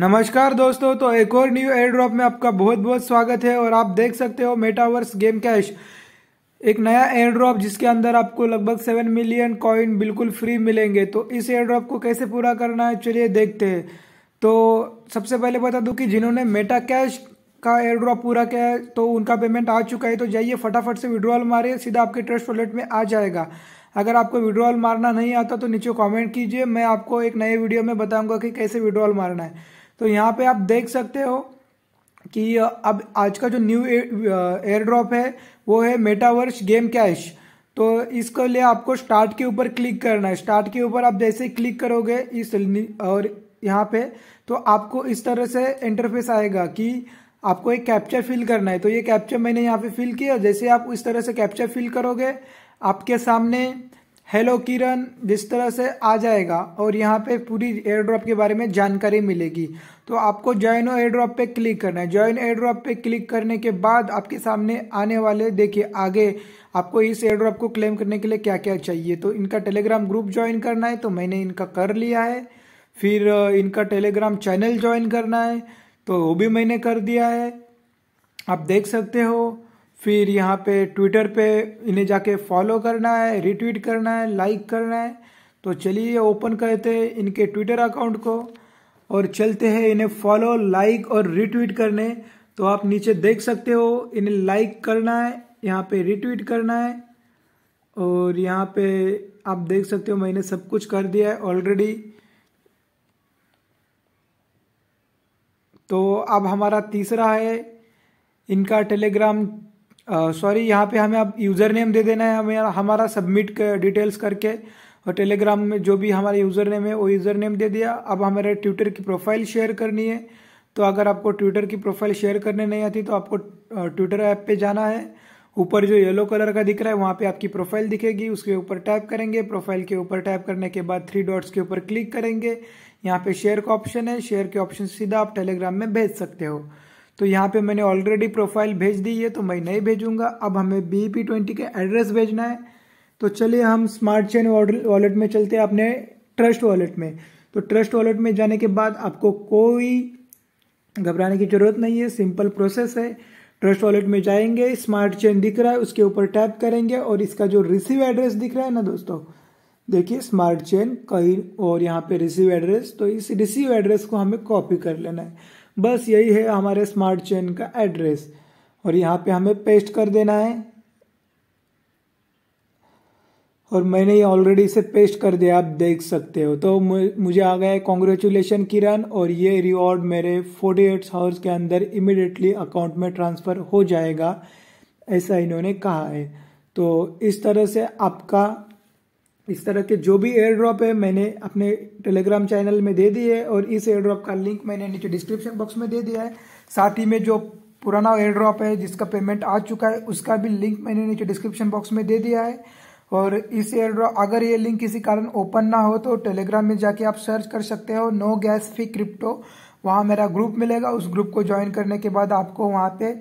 नमस्कार दोस्तों तो एक और न्यू एयर ड्रॉप में आपका बहुत बहुत स्वागत है और आप देख सकते हो मेटावर्स गेम कैश एक नया एयर ड्रॉप जिसके अंदर आपको लगभग सेवन मिलियन कॉइन बिल्कुल फ्री मिलेंगे तो इस एयर ड्रॉप को कैसे पूरा करना है चलिए देखते हैं तो सबसे पहले बता दूं कि जिन्होंने मेटा कैश का एयर ड्रॉप पूरा किया है तो उनका पेमेंट आ चुका है तो जाइए फटाफट से विड्रॉल मारिए सीधा आपके ट्रस्ट वॉलेट में आ जाएगा अगर आपको विड्रॉल मारना नहीं आता तो नीचे कमेंट कीजिए मैं आपको एक नए वीडियो में बताऊंगा कि कैसे विड्रॉल मारना है तो यहाँ पे आप देख सकते हो कि अब आज का जो न्यू एयर ड्रॉप है वो है मेटावर्स गेम कैश तो इसके लिए आपको स्टार्ट के ऊपर क्लिक करना है स्टार्ट के ऊपर आप जैसे ही क्लिक करोगे इस और यहाँ पे तो आपको इस तरह से इंटरफेस आएगा कि आपको एक कैप्चर फिल करना है तो ये कैप्चर मैंने यहाँ पे फिल किया जैसे आप इस तरह से कैप्चर फिल करोगे आपके सामने हेलो किरण जिस तरह से आ जाएगा और यहाँ पे पूरी एयर ड्रॉप के बारे में जानकारी मिलेगी तो आपको ज्वाइन एयर ड्रॉप पे क्लिक करना है ज्वाइन एयर ड्रॉप पे क्लिक करने के बाद आपके सामने आने वाले देखिए आगे आपको इस एयर ड्रॉप को क्लेम करने के लिए क्या क्या चाहिए तो इनका टेलीग्राम ग्रुप ज्वाइन करना है तो मैंने इनका कर लिया है फिर इनका टेलीग्राम चैनल ज्वाइन करना है तो वो भी मैंने कर दिया है आप देख सकते हो फिर यहाँ पे ट्विटर पे इन्हें जाके फॉलो करना है रिट्वीट करना है लाइक करना है तो चलिए ओपन करते हैं इनके ट्विटर अकाउंट को और चलते हैं इन्हें फॉलो लाइक और रिट्वीट करने तो आप नीचे देख सकते हो इन्हें लाइक करना है यहाँ पे रिट्वीट करना है और यहाँ पे आप देख सकते हो मैंने सब कुछ कर दिया है ऑलरेडी तो अब हमारा तीसरा है इनका टेलीग्राम सॉरी यहाँ पे हमें अब यूज़र नेम दे देना है हमें हमारा सबमिट कर, डिटेल्स करके और टेलीग्राम में जो भी हमारा यूज़र नेम है वो यूज़र नेम दे दिया अब हमारे ट्विटर की प्रोफाइल शेयर करनी है तो अगर आपको ट्विटर की प्रोफाइल शेयर करने नहीं आती तो आपको ट्विटर ऐप पे जाना है ऊपर जो येलो कलर का दिख रहा है वहाँ पर आपकी प्रोफाइल दिखेगी उसके ऊपर टैप करेंगे प्रोफाइल के ऊपर टैप करने के बाद थ्री डॉट्स के ऊपर क्लिक करेंगे यहाँ पे शेयर का ऑप्शन है शेयर के ऑप्शन सीधा आप टेलीग्राम में भेज सकते हो तो यहाँ पे मैंने ऑलरेडी प्रोफाइल भेज दी है तो मैं नहीं भेजूंगा अब हमें बी पी ट्वेंटी का एड्रेस भेजना है तो चलिए हम स्मार्ट चेन वॉलेट में चलते हैं अपने ट्रस्ट वॉलेट में तो ट्रस्ट वॉलेट में जाने के बाद आपको कोई घबराने की ज़रूरत नहीं है सिंपल प्रोसेस है ट्रस्ट वॉलेट में जाएंगे स्मार्ट चेन दिख रहा है उसके ऊपर टैप करेंगे और इसका जो रिसीव एड्रेस दिख रहा है ना दोस्तों देखिए स्मार्ट चेन कहीं और यहाँ पे रिसीव एड्रेस तो इस रिसीव एड्रेस को हमें कॉपी कर लेना है बस यही है हमारे स्मार्ट चेन का एड्रेस और यहाँ पे हमें पेस्ट कर देना है और मैंने ये ऑलरेडी इसे पेस्ट कर दिया आप देख सकते हो तो मुझे आ गया है कॉन्ग्रेचुलेशन किरण और ये रिवॉर्ड मेरे 48 एट आवर्स के अंदर इमिडिएटली अकाउंट में ट्रांसफ़र हो जाएगा ऐसा इन्होंने कहा है तो इस तरह से आपका इस तरह के जो भी एयर ड्रॉप है मैंने अपने टेलीग्राम चैनल में दे दिए है और इस एयर ड्रॉप का लिंक मैंने नीचे डिस्क्रिप्शन बॉक्स में दे दिया है साथ ही में जो पुराना एयर ड्रॉप है जिसका पेमेंट आ चुका है उसका भी लिंक मैंने नीचे डिस्क्रिप्शन बॉक्स में दे दिया है और इस एयर ड्रॉप अगर ये लिंक किसी कारण ओपन ना हो तो टेलीग्राम में जाके आप सर्च कर सकते हो नो गैस फी क्रिप्टो वहाँ मेरा ग्रुप मिलेगा उस ग्रुप को ज्वाइन करने के बाद आपको वहाँ पे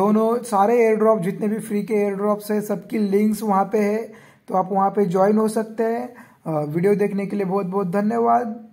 दोनों सारे एयर ड्रॉप जितने भी फ्री के एयर ड्रॉप्स है सबकी लिंक्स वहाँ पे है तो आप वहाँ पे ज्वाइन हो सकते हैं वीडियो देखने के लिए बहुत बहुत धन्यवाद